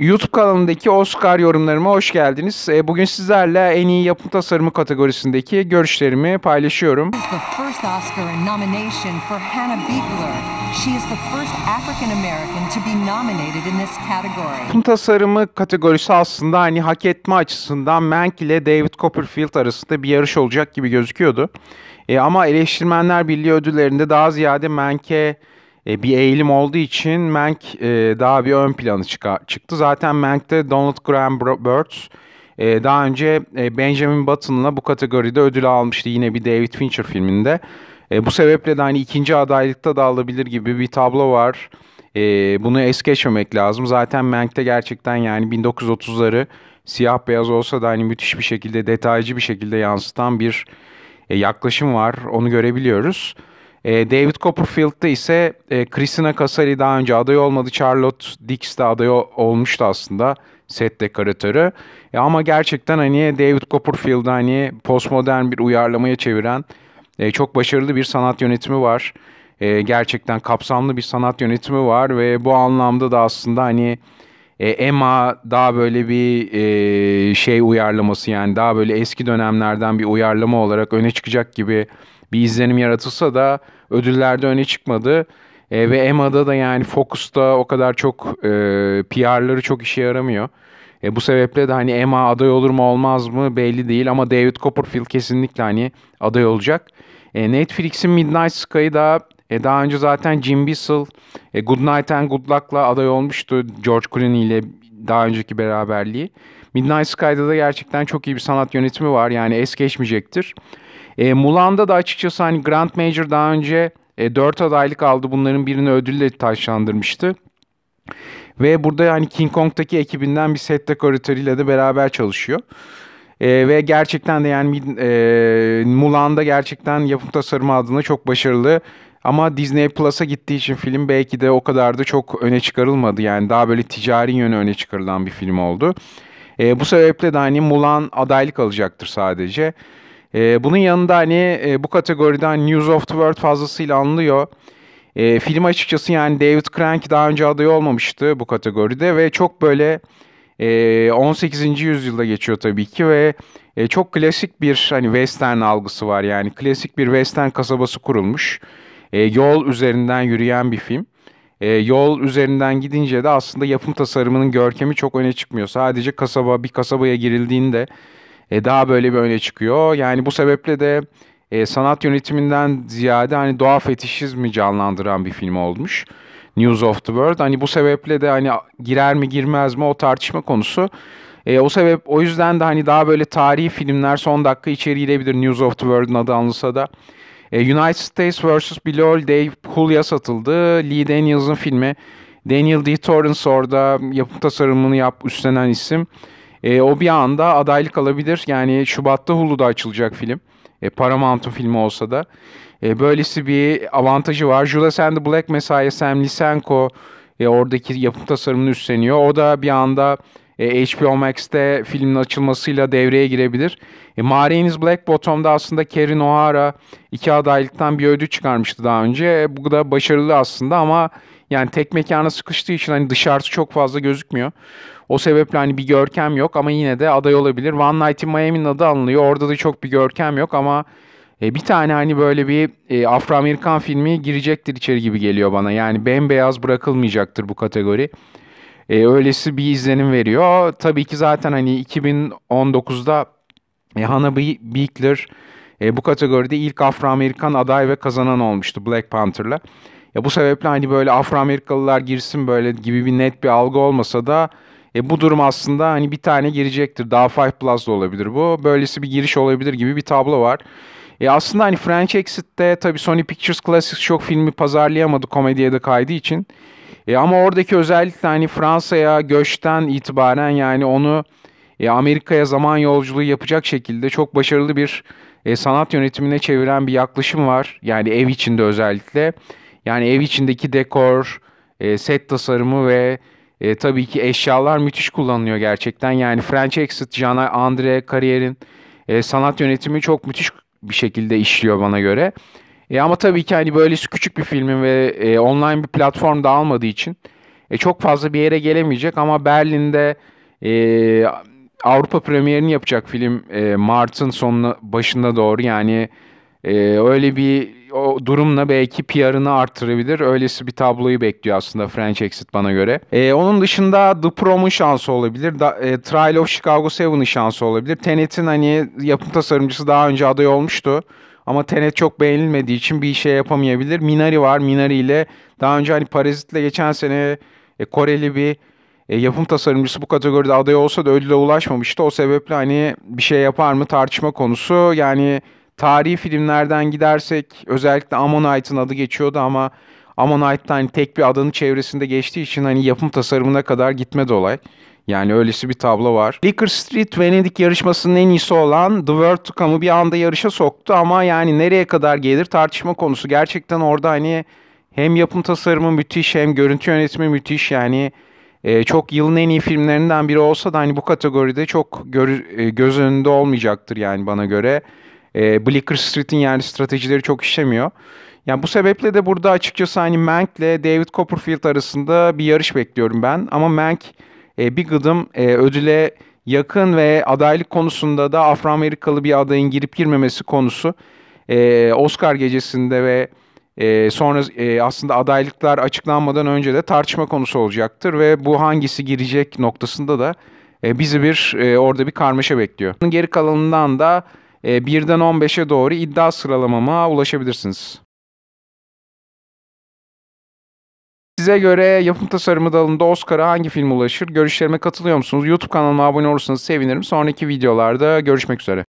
YouTube kanalındaki Oscar yorumlarıma hoş geldiniz. E, bugün sizlerle en iyi yapım tasarımı kategorisindeki görüşlerimi paylaşıyorum. Yapım tasarımı kategorisi aslında hani hak etme açısından Mank ile David Copperfield arasında bir yarış olacak gibi gözüküyordu. E, ama eleştirmenler birliği ödüllerinde daha ziyade Mank'e e, bir eğilim olduğu için Mank e, daha bir ön planı çıka, çıktı. Zaten Mank'te Donald Graham Bird e, daha önce Benjamin Button'la bu kategoride ödül almıştı yine bir David Fincher filminde. bu sebeple de hani ikinci adaylıkta da alabilir gibi bir tablo var. bunu es geçmemek lazım. Zaten Mank'te gerçekten yani 1930'ları siyah beyaz olsa da hani müthiş bir şekilde detaycı bir şekilde yansıtan bir yaklaşım var. Onu görebiliyoruz. E, David Copperfield'da ise e, Christina Casari daha önce aday olmadı. Charlotte Dix de aday olmuştu aslında set dekoratörü. E, ama gerçekten hani David Copperfield'ı hani postmodern bir uyarlamaya çeviren e, çok başarılı bir sanat yönetimi var. gerçekten kapsamlı bir sanat yönetimi var ve bu anlamda da aslında hani Emma daha böyle bir şey uyarlaması yani daha böyle eski dönemlerden bir uyarlama olarak öne çıkacak gibi bir izlenim yaratılsa da ödüllerde öne çıkmadı. E, ve EMA'da da yani Focus'ta o kadar çok e, PR'ları çok işe yaramıyor. E, bu sebeple de hani Emma aday olur mu olmaz mı belli değil ama David Copperfield kesinlikle hani aday olacak. E, Netflix'in Midnight Sky'ı da e, daha önce zaten Jim Bissell e, Good Night and Good Luck'la aday olmuştu George Clooney ile daha önceki beraberliği. Midnight Sky'da da gerçekten çok iyi bir sanat yönetimi var yani es geçmeyecektir. E, Mulan'da da açıkçası hani Grand Major daha önce e, 4 adaylık aldı. Bunların birini ödülle taşlandırmıştı. Ve burada yani King Kong'taki ekibinden bir set dekoratörüyle de beraber çalışıyor. E, ve gerçekten de yani e, Mulan'da gerçekten yapım tasarımı adına çok başarılı. Ama Disney Plus'a gittiği için film belki de o kadar da çok öne çıkarılmadı. Yani daha böyle ticari yönü öne çıkarılan bir film oldu. E, bu sebeple de hani Mulan adaylık alacaktır sadece. E, bunun yanında hani e, bu kategoriden News of the World fazlasıyla anlıyor. E, ee, film açıkçası yani David Crank daha önce aday olmamıştı bu kategoride ve çok böyle e, 18. yüzyılda geçiyor tabii ki ve e, çok klasik bir hani western algısı var. Yani klasik bir western kasabası kurulmuş. E, yol üzerinden yürüyen bir film. E, yol üzerinden gidince de aslında yapım tasarımının görkemi çok öne çıkmıyor. Sadece kasaba bir kasabaya girildiğinde e, daha böyle bir öne çıkıyor. Yani bu sebeple de e, sanat yönetiminden ziyade hani doğa fetişizmi canlandıran bir film olmuş. News of the World. Hani bu sebeple de hani girer mi girmez mi o tartışma konusu. E, o sebep o yüzden de hani daha böyle tarihi filmler son dakika içeriği girebilir News of the World'ın adı anılsa da. E, United States vs. Bilol Dave Hulya satıldı. Lee Daniels'ın filmi. Daniel D. Torrance orada yapım tasarımını yap üstlenen isim. E, o bir anda adaylık alabilir. Yani Şubat'ta Hulu'da açılacak film. E, Paramount'un filmi olsa da. E, böylesi bir avantajı var. Jules and the Black Messiah, Sam Lisenko e, oradaki yapım tasarımını üstleniyor. O da bir anda e, HBO Max'te filmin açılmasıyla devreye girebilir. E, Marianne's Black Bottom'da aslında Kerry O'Hara iki adaylıktan bir ödül çıkarmıştı daha önce. E, bu da başarılı aslında ama yani tek mekana sıkıştığı için hani dışarısı çok fazla gözükmüyor. O sebeple hani bir görkem yok ama yine de aday olabilir. One Night in Miami'nin adı anılıyor. Orada da çok bir görkem yok ama e, bir tane hani böyle bir e, Afro-Amerikan filmi girecektir içeri gibi geliyor bana. Yani bembeyaz bırakılmayacaktır bu kategori. E, öylesi bir izlenim veriyor. Tabii ki zaten hani 2019'da e, Hannah Beekler e, bu kategoride ilk Afro-Amerikan aday ve kazanan olmuştu Black Panther'la. Ya bu sebeple hani böyle Afro-Amerikalılar girsin böyle gibi bir net bir algı olmasa da e, bu durum aslında hani bir tane girecektir. Daha Five Plus da olabilir bu. Böylesi bir giriş olabilir gibi bir tablo var. E aslında hani French Exit'te tabii Sony Pictures Classics çok filmi pazarlayamadı komediye de kaydı için. E ama oradaki özellikle hani Fransa'ya göçten itibaren yani onu e, Amerika'ya zaman yolculuğu yapacak şekilde çok başarılı bir e, sanat yönetimine çeviren bir yaklaşım var. Yani ev içinde özellikle. Yani ev içindeki dekor, e, set tasarımı ve e, tabii ki eşyalar müthiş kullanılıyor gerçekten. Yani French Exit, Jean Andre Carrier'in e, sanat yönetimi çok müthiş bir şekilde işliyor bana göre. E, ama tabii ki hani böylesi küçük bir filmin ve e, online bir platformda almadığı için e, çok fazla bir yere gelemeyecek ama Berlin'de e, Avrupa premierini yapacak film e, Mart'ın sonuna başında doğru yani e, öyle bir o durumla belki PR'ını artırabilir. Öylesi bir tabloyu bekliyor aslında French Exit bana göre. E, onun dışında The Prom'un şansı olabilir. Da, e, Trial of Chicago 7'ın şansı olabilir. Tenet'in hani yapım tasarımcısı daha önce aday olmuştu. Ama Tenet çok beğenilmediği için bir şey yapamayabilir. Minari var. Minari ile daha önce hani Parazit'le geçen sene e, Koreli bir e, yapım tasarımcısı bu kategoride aday olsa da ödüle ulaşmamıştı. O sebeple hani bir şey yapar mı tartışma konusu. Yani tarihi filmlerden gidersek özellikle Ammonite'ın adı geçiyordu ama Ammonite hani tek bir adanın çevresinde geçtiği için hani yapım tasarımına kadar gitme dolay. Yani öylesi bir tablo var. Liquor Street Venedik yarışmasının en iyisi olan The World to Come'ı bir anda yarışa soktu ama yani nereye kadar gelir tartışma konusu. Gerçekten orada hani hem yapım tasarımı müthiş hem görüntü yönetimi müthiş yani e, çok yılın en iyi filmlerinden biri olsa da hani bu kategoride çok gör, e, göz önünde olmayacaktır yani bana göre. E, ee, Bleecker Street'in yani stratejileri çok işlemiyor. Yani bu sebeple de burada açıkçası hani Mank ile David Copperfield arasında bir yarış bekliyorum ben. Ama Mank e, bir gıdım e, ödüle yakın ve adaylık konusunda da Afro-Amerikalı bir adayın girip girmemesi konusu e, Oscar gecesinde ve e, sonra e, aslında adaylıklar açıklanmadan önce de tartışma konusu olacaktır ve bu hangisi girecek noktasında da e, bizi bir e, orada bir karmaşa bekliyor. Geri kalanından da 1'den ee, 15'e doğru iddia sıralamama ulaşabilirsiniz. Size göre yapım tasarımı dalında Oscar'a hangi film ulaşır? Görüşlerime katılıyor musunuz? YouTube kanalıma abone olursanız sevinirim. Sonraki videolarda görüşmek üzere.